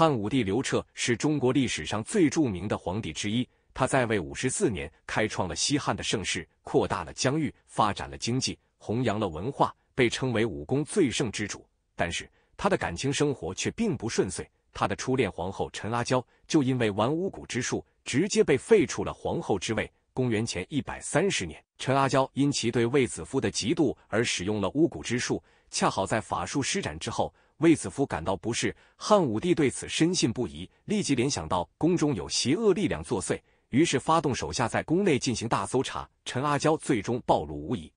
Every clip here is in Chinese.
汉武帝刘彻是中国历史上最著名的皇帝之一，他在位五十四年，开创了西汉的盛世，扩大了疆域，发展了经济，弘扬了文化，被称为武功最盛之主。但是他的感情生活却并不顺遂，他的初恋皇后陈阿娇就因为玩巫蛊之术，直接被废除了皇后之位。公元前一百三十年，陈阿娇因其对卫子夫的嫉妒而使用了巫蛊之术，恰好在法术施展之后。卫子夫感到不适，汉武帝对此深信不疑，立即联想到宫中有邪恶力量作祟，于是发动手下在宫内进行大搜查。陈阿娇最终暴露无遗，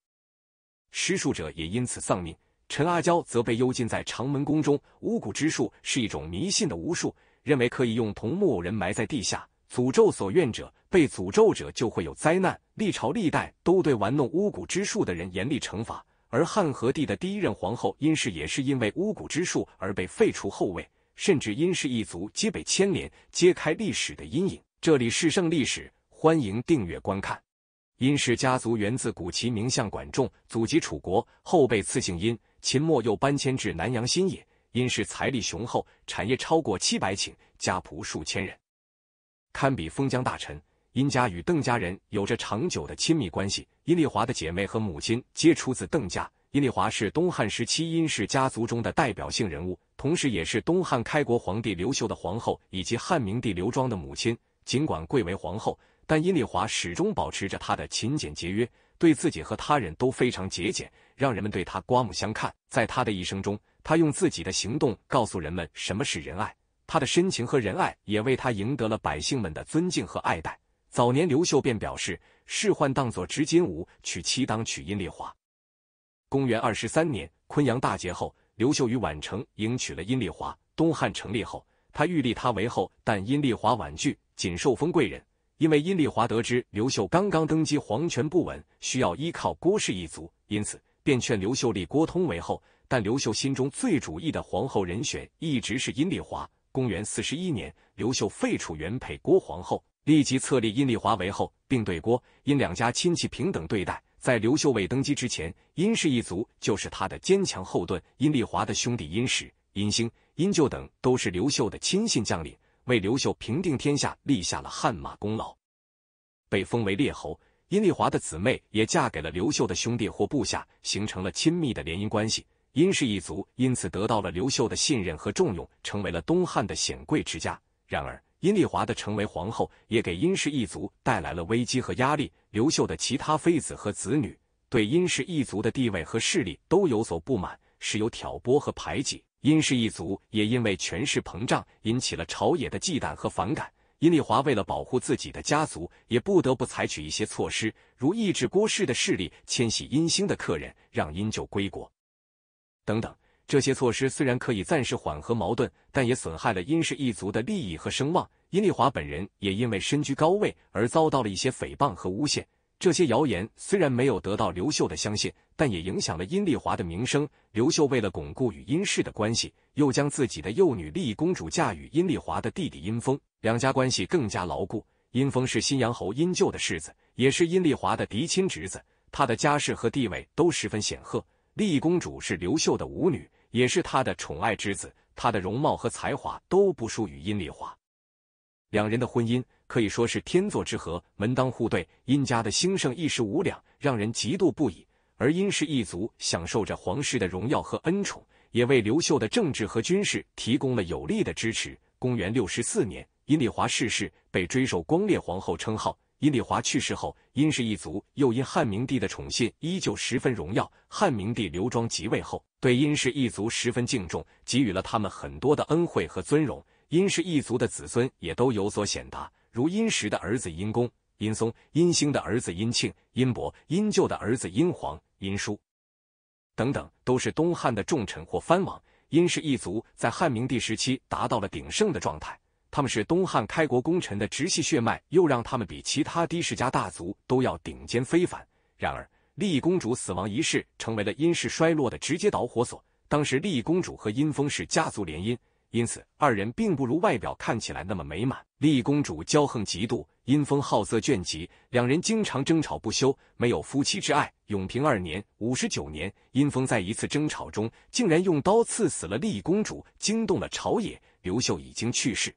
施术者也因此丧命。陈阿娇则被幽禁在长门宫中。巫蛊之术是一种迷信的巫术，认为可以用同木偶人埋在地下，诅咒所愿者，被诅咒者就会有灾难。历朝历代都对玩弄巫蛊之术的人严厉惩罚。而汉和帝的第一任皇后殷氏也是因为巫蛊之术而被废除后位，甚至殷氏一族皆被牵连，揭开历史的阴影。这里是圣历史，欢迎订阅观看。殷氏家族源自古齐名相管仲，祖籍楚国，后被赐姓殷。秦末又搬迁至南阳新野。殷氏财力雄厚，产业超过七百顷，家仆数千人，堪比封疆大臣。殷家与邓家人有着长久的亲密关系。殷丽华的姐妹和母亲皆出自邓家。殷丽华是东汉时期殷氏家族中的代表性人物，同时也是东汉开国皇帝刘秀的皇后，以及汉明帝刘庄的母亲。尽管贵为皇后，但殷丽华始终保持着她的勤俭节约，对自己和他人都非常节俭，让人们对她刮目相看。在她的一生中，她用自己的行动告诉人们什么是仁爱。她的深情和仁爱也为她赢得了百姓们的尊敬和爱戴。早年，刘秀便表示仕宦当作执金吾，娶妻当娶阴丽华。公元二十三年，昆阳大捷后，刘秀于宛城迎娶了阴丽华。东汉成立后，他欲立她为后，但阴丽华婉拒，仅受封贵人。因为阴丽华得知刘秀刚刚登基，皇权不稳，需要依靠郭氏一族，因此便劝刘秀立郭通为后。但刘秀心中最主意的皇后人选一直是阴丽华。公元四十一年，刘秀废除原配郭皇后。立即册立殷丽华为后，并对郭、殷两家亲戚平等对待。在刘秀未登基之前，殷氏一族就是他的坚强后盾。殷丽华的兄弟殷实、殷兴、殷旧等都是刘秀的亲信将领，为刘秀平定天下立下了汗马功劳，被封为列侯。殷丽华的姊妹也嫁给了刘秀的兄弟或部下，形成了亲密的联姻关系。殷氏一族因此得到了刘秀的信任和重用，成为了东汉的显贵之家。然而，阴丽华的成为皇后，也给阴氏一族带来了危机和压力。刘秀的其他妃子和子女对阴氏一族的地位和势力都有所不满，时有挑拨和排挤。阴氏一族也因为权势膨胀，引起了朝野的忌惮和反感。阴丽华为了保护自己的家族，也不得不采取一些措施，如抑制郭氏的势力，迁徙阴兴的客人，让阴就归国，等等。这些措施虽然可以暂时缓和矛盾，但也损害了殷氏一族的利益和声望。殷丽华本人也因为身居高位而遭到了一些诽谤和诬陷。这些谣言虽然没有得到刘秀的相信，但也影响了殷丽华的名声。刘秀为了巩固与殷氏的关系，又将自己的幼女丽公主嫁与殷丽华的弟弟殷峰，两家关系更加牢固。殷峰是新阳侯殷旧的世子，也是殷丽华的嫡亲侄子，他的家世和地位都十分显赫。丽公主是刘秀的舞女，也是他的宠爱之子。她的容貌和才华都不输于阴丽华，两人的婚姻可以说是天作之合，门当户对。殷家的兴盛一时无两，让人嫉妒不已。而殷氏一族享受着皇室的荣耀和恩宠，也为刘秀的政治和军事提供了有力的支持。公元六十四年，阴丽华逝世，被追授光烈皇后称号。殷丽华去世后，殷氏一族又因汉明帝的宠信，依旧十分荣耀。汉明帝刘庄即位后，对殷氏一族十分敬重，给予了他们很多的恩惠和尊荣。殷氏一族的子孙也都有所显达，如殷实的儿子殷公、殷松、殷兴的儿子殷庆、殷伯、殷旧的儿子殷皇、殷叔等等，都是东汉的重臣或藩王。殷氏一族在汉明帝时期达到了鼎盛的状态。他们是东汉开国功臣的直系血脉，又让他们比其他的世家大族都要顶尖非凡。然而，利益公主死亡一事成为了殷氏衰落的直接导火索。当时，利益公主和殷风是家族联姻，因此二人并不如外表看起来那么美满。利益公主骄横嫉妒，殷风好色倦极，两人经常争吵不休，没有夫妻之爱。永平二年（五十九年），殷风在一次争吵中竟然用刀刺死了利益公主，惊动了朝野。刘秀已经去世。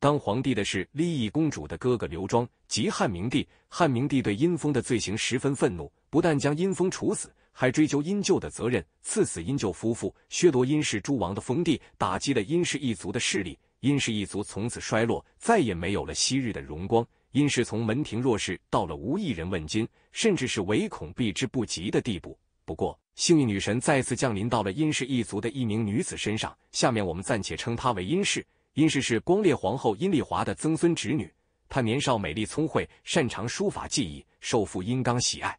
当皇帝的是利益公主的哥哥刘庄，即汉明帝。汉明帝对阴风的罪行十分愤怒，不但将阴风处死，还追究阴旧的责任，赐死阴旧夫妇，削夺阴氏诸王的封地，打击了阴氏一族的势力。阴氏一族从此衰落，再也没有了昔日的荣光。阴氏从门庭若市到了无一人问津，甚至是唯恐避之不及的地步。不过，幸运女神再次降临到了阴氏一族的一名女子身上，下面我们暂且称她为阴氏。殷氏是光烈皇后殷丽华的曾孙侄女，她年少美丽聪慧，擅长书法技艺，受父殷刚喜爱。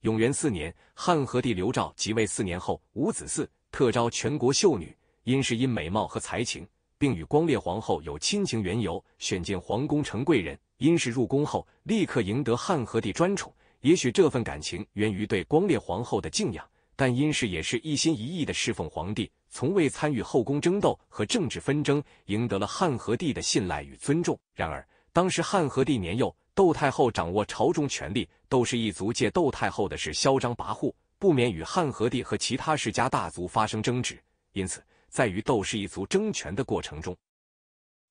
永元四年，汉和帝刘肇即位四年后五子嗣，特招全国秀女。殷氏因美貌和才情，并与光烈皇后有亲情缘由，选进皇宫成贵人。殷氏入宫后，立刻赢得汉和帝专宠。也许这份感情源于对光烈皇后的敬仰，但殷氏也是一心一意的侍奉皇帝。从未参与后宫争斗和政治纷争，赢得了汉和帝的信赖与尊重。然而，当时汉和帝年幼，窦太后掌握朝中权力，窦氏一族借窦太后的事嚣张跋扈，不免与汉和帝和其他世家大族发生争执。因此，在与窦氏一族争权的过程中，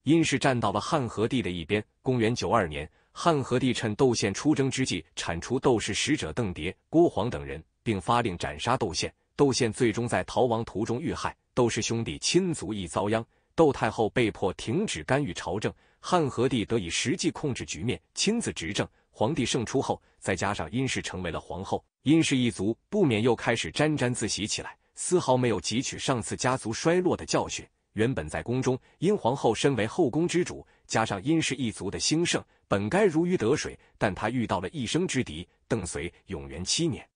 殷氏站到了汉和帝的一边。公元九二年，汉和帝趁窦宪出征之际，铲除窦氏使者邓迭、郭璜等人，并发令斩杀窦宪。窦宪最终在逃亡途中遇害，窦氏兄弟亲族亦遭殃，窦太后被迫停止干预朝政，汉和帝得以实际控制局面，亲自执政。皇帝胜出后，再加上殷氏成为了皇后，殷氏一族不免又开始沾沾自喜起来，丝毫没有汲取上次家族衰落的教训。原本在宫中，殷皇后身为后宫之主，加上殷氏一族的兴盛，本该如鱼得水，但她遇到了一生之敌邓绥。永元七年。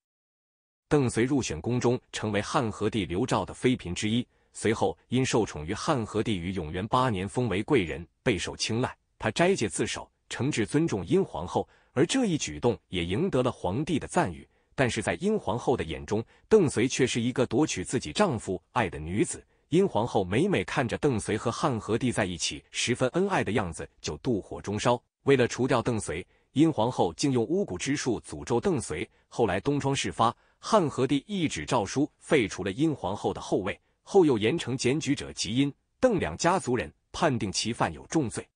邓绥入选宫中，成为汉和帝刘肇的妃嫔之一。随后因受宠于汉和帝，于永元八年封为贵人，备受青睐。她斋戒自守，诚挚尊重殷皇后，而这一举动也赢得了皇帝的赞誉。但是在殷皇后的眼中，邓绥却是一个夺取自己丈夫爱的女子。殷皇后每每看着邓绥和汉和帝在一起十分恩爱的样子，就妒火中烧。为了除掉邓绥，殷皇后竟用巫蛊之术诅咒邓绥。后来东窗事发。汉和帝一纸诏书废除了殷皇后的后位，后又严惩检举者及殷、邓两家族人，判定其犯有重罪。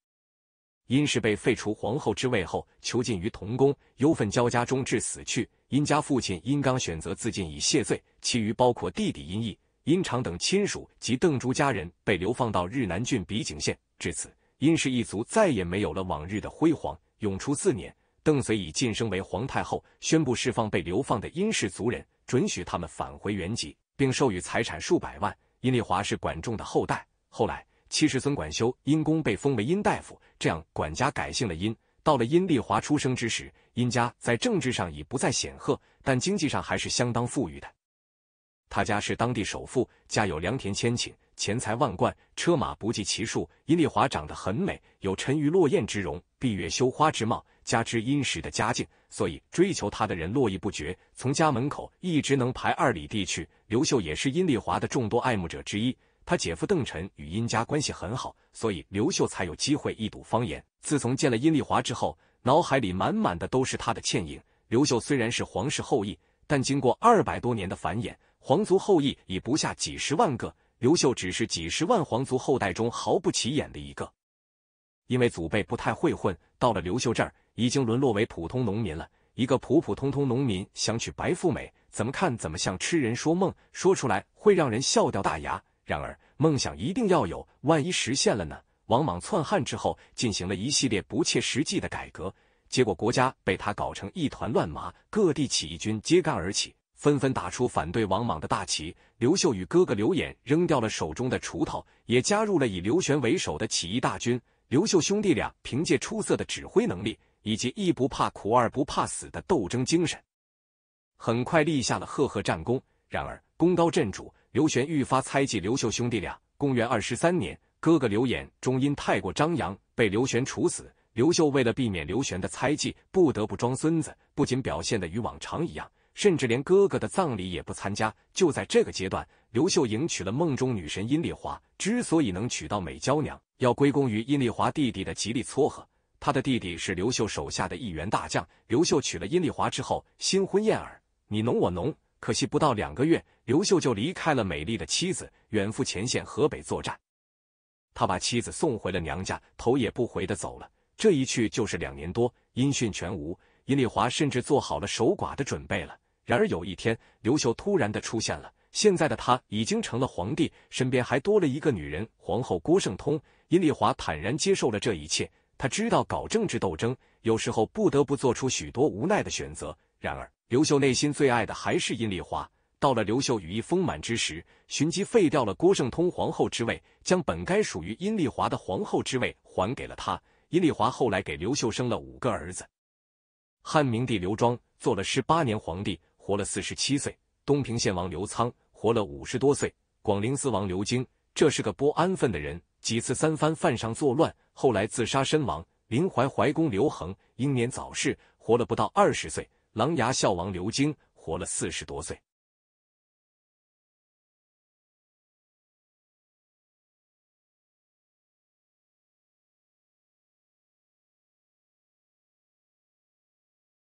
殷氏被废除皇后之位后，囚禁于同宫，忧愤交加，中致死去。殷家父亲殷刚选择自尽以谢罪，其余包括弟弟殷毅、殷长等亲属及邓朱家人被流放到日南郡比景县。至此，殷氏一族再也没有了往日的辉煌。永初四年。邓绥已晋升为皇太后，宣布释放被流放的殷氏族人，准许他们返回原籍，并授予财产数百万。殷丽华是管仲的后代，后来七世孙管修因公被封为殷大夫，这样管家改姓了殷。到了殷丽华出生之时，殷家在政治上已不再显赫，但经济上还是相当富裕的。他家是当地首富，家有良田千顷，钱财万贯，车马不计其数。殷丽华长得很美，有沉鱼落雁之容，闭月羞花之貌。加之殷实的家境，所以追求他的人络绎不绝，从家门口一直能排二里地去。刘秀也是殷丽华的众多爱慕者之一。他姐夫邓晨与殷家关系很好，所以刘秀才有机会一睹芳颜。自从见了殷丽华之后，脑海里满满的都是她的倩影。刘秀虽然是皇室后裔，但经过二百多年的繁衍，皇族后裔已不下几十万个。刘秀只是几十万皇族后代中毫不起眼的一个，因为祖辈不太会混，到了刘秀这儿。已经沦落为普通农民了。一个普普通通农民想娶白富美，怎么看怎么像痴人说梦，说出来会让人笑掉大牙。然而，梦想一定要有，万一实现了呢？王莽篡汉之后，进行了一系列不切实际的改革，结果国家被他搞成一团乱麻，各地起义军揭竿而起，纷纷打出反对王莽的大旗。刘秀与哥哥刘演扔掉了手中的锄头，也加入了以刘玄为首的起义大军。刘秀兄弟俩凭借出色的指挥能力。以及一不怕苦二不怕死的斗争精神，很快立下了赫赫战功。然而功高震主，刘玄愈发猜忌刘秀兄弟俩。公元二十三年，哥哥刘演终因太过张扬，被刘玄处死。刘秀为了避免刘玄的猜忌，不得不装孙子，不仅表现的与往常一样，甚至连哥哥的葬礼也不参加。就在这个阶段，刘秀迎娶了梦中女神阴丽华。之所以能娶到美娇娘，要归功于阴丽华弟弟的极力撮合。他的弟弟是刘秀手下的一员大将。刘秀娶了殷丽华之后，新婚燕尔，你侬我侬。可惜不到两个月，刘秀就离开了美丽的妻子，远赴前线河北作战。他把妻子送回了娘家，头也不回的走了。这一去就是两年多，音讯全无。殷丽华甚至做好了守寡的准备了。然而有一天，刘秀突然的出现了。现在的他已经成了皇帝，身边还多了一个女人皇后郭圣通。殷丽华坦然接受了这一切。他知道搞政治斗争有时候不得不做出许多无奈的选择。然而，刘秀内心最爱的还是阴丽华。到了刘秀羽翼丰满之时，寻机废掉了郭圣通皇后之位，将本该属于阴丽华的皇后之位还给了他。阴丽华后来给刘秀生了五个儿子。汉明帝刘庄做了十八年皇帝，活了四十七岁。东平献王刘苍活了五十多岁。广陵思王刘京，这是个不安分的人。几次三番犯上作乱，后来自杀身亡。临淮怀公刘恒英年早逝，活了不到二十岁。琅琊孝王刘京活了四十多岁。